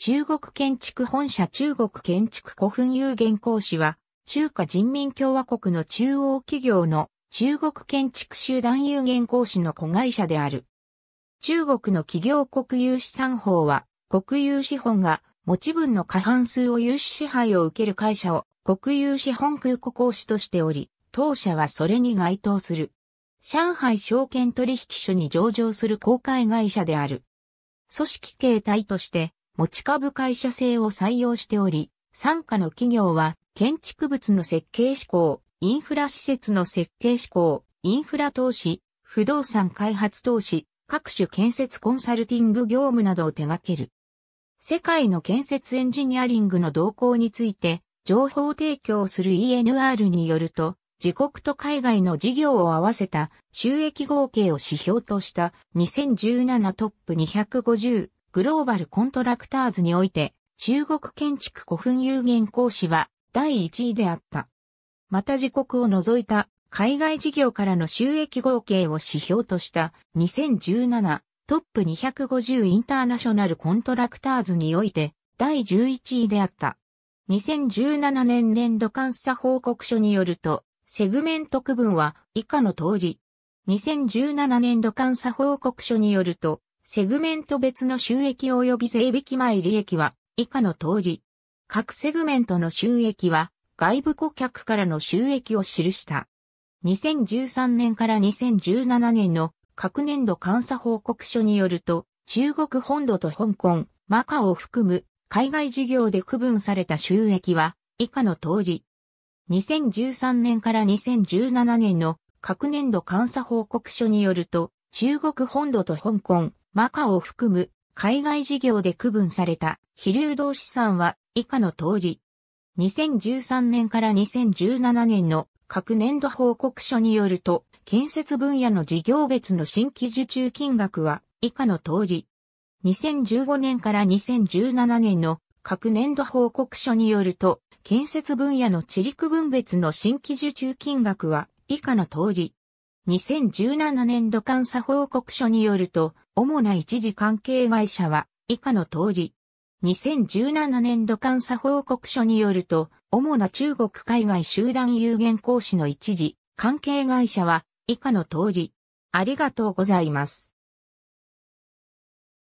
中国建築本社中国建築古墳有限公司は、中華人民共和国の中央企業の中国建築集団有限公司の子会社である。中国の企業国有資産法は、国有資本が持ち分の過半数を有資支配を受ける会社を国有資本空港公司としており、当社はそれに該当する。上海証券取引所に上場する公開会社である。組織形態として、持ち株会社制を採用しており、参加の企業は、建築物の設計志向、インフラ施設の設計志向、インフラ投資、不動産開発投資、各種建設コンサルティング業務などを手掛ける。世界の建設エンジニアリングの動向について、情報提供する ENR によると、自国と海外の事業を合わせた収益合計を指標とした2017トップ250グローバルコントラクターズにおいて、中国建築古墳有限講師は第1位であった。また自国を除いた海外事業からの収益合計を指標とした2017トップ250インターナショナルコントラクターズにおいて第11位であった。2017年年度監査報告書によると、セグメント区分は以下の通り。2017年度監査報告書によると、セグメント別の収益及び税引き前利益は以下の通り。各セグメントの収益は外部顧客からの収益を記した。2013年から2017年の各年度監査報告書によると、中国本土と香港、マカオを含む海外事業で区分された収益は以下の通り。2013年から2017年の各年度監査報告書によると、中国本土と香港、マカを含む海外事業で区分された非流動資産は以下の通り。2013年から2017年の各年度報告書によると、建設分野の事業別の新規受注金額は以下の通り。2015年から2017年の各年度報告書によると、建設分野の地陸分別の新規受注金額は以下の通り。2017年度監査報告書によると、主な一時関係会社は以下の通り。2017年度監査報告書によると、主な中国海外集団有限講師の一時関係会社は以下の通り。ありがとうございます。